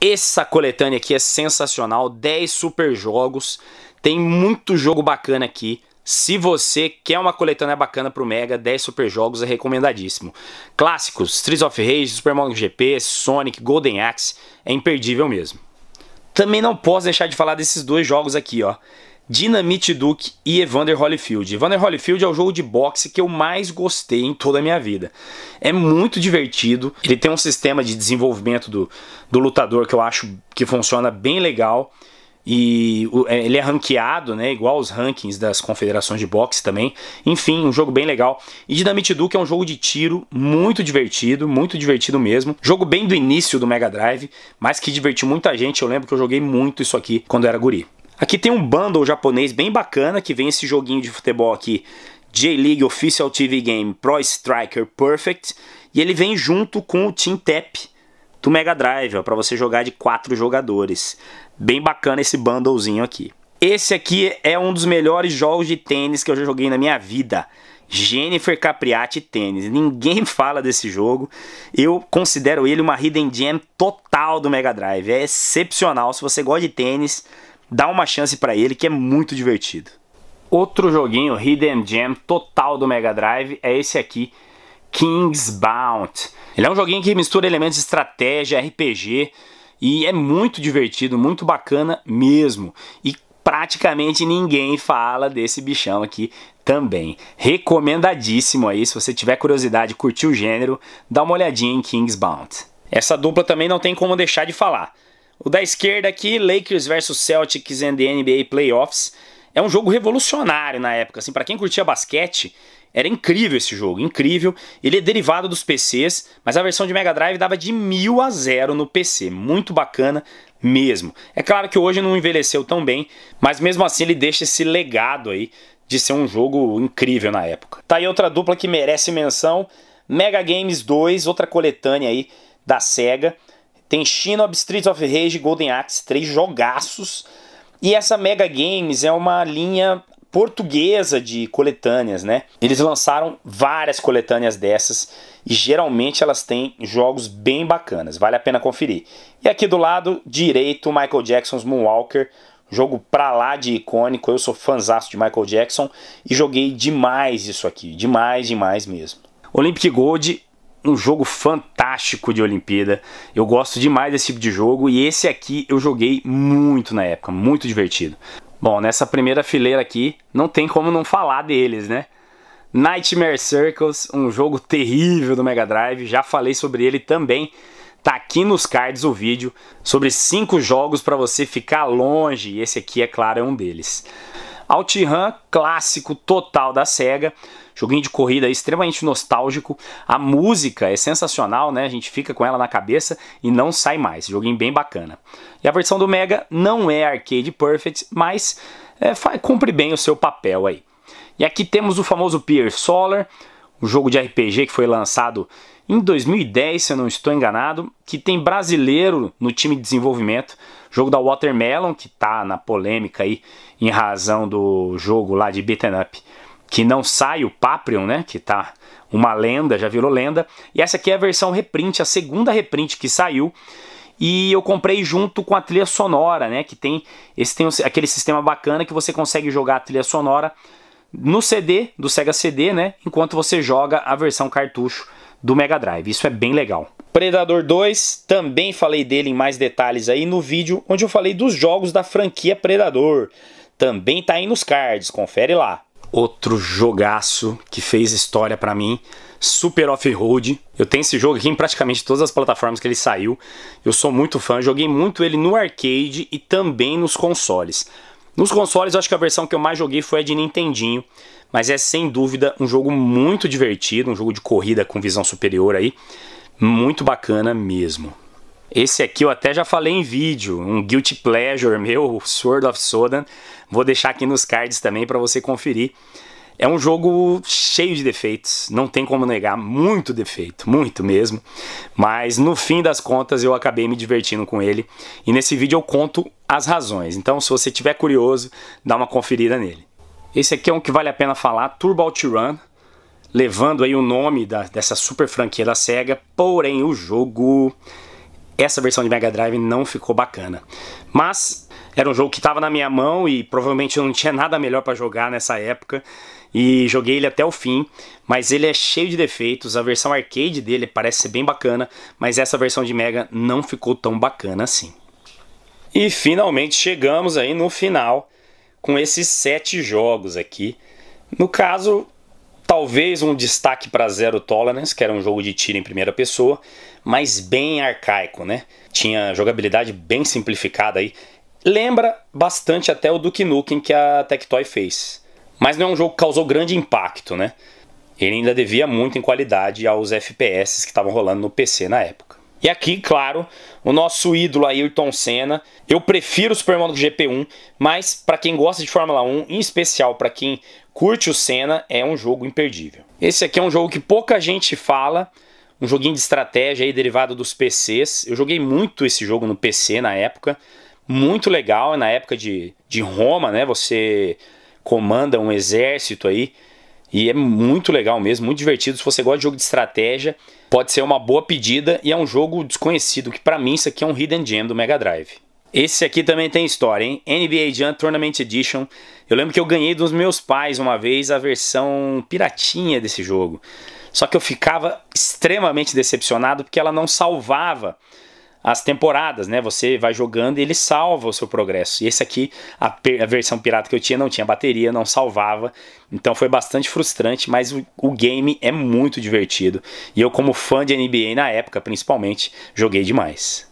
Essa coletânea aqui é sensacional, 10 super jogos, tem muito jogo bacana aqui. Se você quer uma coletânea bacana pro Mega, 10 super jogos é recomendadíssimo. Clássicos, Streets of Rage, Super Mario GP, Sonic, Golden Axe, é imperdível mesmo. Também não posso deixar de falar desses dois jogos aqui, ó. Dynamite Duke e Evander Holyfield. Evander Holyfield é o jogo de boxe que eu mais gostei em toda a minha vida. É muito divertido, ele tem um sistema de desenvolvimento do, do lutador que eu acho que funciona bem legal. E é, ele é ranqueado, né? Igual os rankings das confederações de boxe também. Enfim, um jogo bem legal. E Dynamite Duke é um jogo de tiro muito divertido, muito divertido mesmo. Jogo bem do início do Mega Drive, mas que divertiu muita gente. Eu lembro que eu joguei muito isso aqui quando eu era guri. Aqui tem um bundle japonês bem bacana que vem esse joguinho de futebol aqui, J-League Official TV Game Pro Striker Perfect, e ele vem junto com o Team Tap do Mega Drive, para você jogar de quatro jogadores. Bem bacana esse bundlezinho aqui. Esse aqui é um dos melhores jogos de tênis que eu já joguei na minha vida. Jennifer Capriati Tênis. Ninguém fala desse jogo. Eu considero ele uma hidden gem total do Mega Drive. É excepcional. Se você gosta de tênis, Dá uma chance para ele que é muito divertido. Outro joguinho Hidden Gem total do Mega Drive é esse aqui, King's Bound. Ele é um joguinho que mistura elementos de estratégia, RPG e é muito divertido, muito bacana mesmo. E praticamente ninguém fala desse bichão aqui também. Recomendadíssimo aí, se você tiver curiosidade e curtir o gênero, dá uma olhadinha em King's Bound. Essa dupla também não tem como deixar de falar. O da esquerda aqui, Lakers versus Celtics and the NBA Playoffs. É um jogo revolucionário na época, assim, para quem curtia basquete, era incrível esse jogo, incrível. Ele é derivado dos PCs, mas a versão de Mega Drive dava de 1000 a 0 no PC, muito bacana mesmo. É claro que hoje não envelheceu tão bem, mas mesmo assim ele deixa esse legado aí de ser um jogo incrível na época. Tá aí outra dupla que merece menção, Mega Games 2, outra coletânea aí da Sega. Tem Shinob, Streets of Rage, Golden Axe, três jogaços. E essa Mega Games é uma linha portuguesa de coletâneas, né? Eles lançaram várias coletâneas dessas e geralmente elas têm jogos bem bacanas, vale a pena conferir. E aqui do lado direito, Michael Jackson's Moonwalker, jogo pra lá de icônico, eu sou fanzaço de Michael Jackson e joguei demais isso aqui, demais, demais mesmo. Olympic Gold um jogo fantástico de Olimpíada. Eu gosto demais desse tipo de jogo e esse aqui eu joguei muito na época, muito divertido. Bom, nessa primeira fileira aqui, não tem como não falar deles, né? Nightmare Circles, um jogo terrível do Mega Drive, já falei sobre ele também. Tá aqui nos cards o vídeo sobre cinco jogos para você ficar longe, e esse aqui, é claro, é um deles. OutRun clássico total da SEGA, joguinho de corrida extremamente nostálgico, a música é sensacional, né? A gente fica com ela na cabeça e não sai mais, joguinho bem bacana. E a versão do Mega não é arcade perfect, mas é, cumpre bem o seu papel aí. E aqui temos o famoso Pier Solar, um jogo de RPG que foi lançado em 2010, se eu não estou enganado, que tem brasileiro no time de desenvolvimento, Jogo da Watermelon, que tá na polêmica aí em razão do jogo lá de Beaten Up, que não sai o Paprion, né? Que tá uma lenda, já virou lenda. E essa aqui é a versão reprint, a segunda reprint que saiu. E eu comprei junto com a trilha sonora, né? Que tem, esse tem aquele sistema bacana que você consegue jogar a trilha sonora no CD, do Sega CD, né? Enquanto você joga a versão cartucho do Mega Drive. Isso é bem legal. Predador 2, também falei dele em mais detalhes aí no vídeo onde eu falei dos jogos da franquia Predador. Também tá aí nos cards, confere lá. Outro jogaço que fez história para mim, Super Off-Road. Eu tenho esse jogo aqui em praticamente todas as plataformas que ele saiu. Eu sou muito fã, joguei muito ele no arcade e também nos consoles. Nos consoles, eu acho que a versão que eu mais joguei foi a de Nintendinho, mas é sem dúvida um jogo muito divertido, um jogo de corrida com visão superior aí. Muito bacana mesmo. Esse aqui eu até já falei em vídeo, um guilty pleasure meu, Sword of Sodan. Vou deixar aqui nos cards também para você conferir. É um jogo cheio de defeitos, não tem como negar, muito defeito, muito mesmo. Mas no fim das contas eu acabei me divertindo com ele e nesse vídeo eu conto as razões. Então se você tiver curioso, dá uma conferida nele. Esse aqui é um que vale a pena falar, Turbo Outrun levando aí o nome da, dessa super franquia da SEGA, porém o jogo, essa versão de Mega Drive não ficou bacana. Mas era um jogo que estava na minha mão e provavelmente eu não tinha nada melhor para jogar nessa época e joguei ele até o fim, mas ele é cheio de defeitos, a versão arcade dele parece ser bem bacana, mas essa versão de Mega não ficou tão bacana assim. E finalmente chegamos aí no final com esses sete jogos aqui. No caso, Talvez um destaque para Zero Tolerance, que era um jogo de tiro em primeira pessoa, mas bem arcaico, né? Tinha jogabilidade bem simplificada aí. Lembra bastante até o Duke Nukem que a Tectoy fez. Mas não é um jogo que causou grande impacto, né? Ele ainda devia muito em qualidade aos FPS que estavam rolando no PC na época. E aqui, claro, o nosso ídolo Ayrton Senna. Eu prefiro o Super Monaco GP1, mas para quem gosta de Fórmula 1, em especial para quem Curte o Senna, é um jogo imperdível. Esse aqui é um jogo que pouca gente fala, um joguinho de estratégia aí derivado dos PCs. Eu joguei muito esse jogo no PC na época, muito legal, na época de, de Roma, né? Você comanda um exército aí e é muito legal mesmo, muito divertido. Se você gosta de jogo de estratégia, pode ser uma boa pedida e é um jogo desconhecido, que para mim isso aqui é um Hidden Gem do Mega Drive. Esse aqui também tem história, hein? NBA Jam Tournament Edition. Eu lembro que eu ganhei dos meus pais uma vez a versão piratinha desse jogo. Só que eu ficava extremamente decepcionado porque ela não salvava as temporadas, né? Você vai jogando e ele salva o seu progresso. E esse aqui, a, a versão pirata que eu tinha, não tinha bateria, não salvava. Então foi bastante frustrante, mas o, o game é muito divertido. E eu, como fã de NBA na época, principalmente, joguei demais.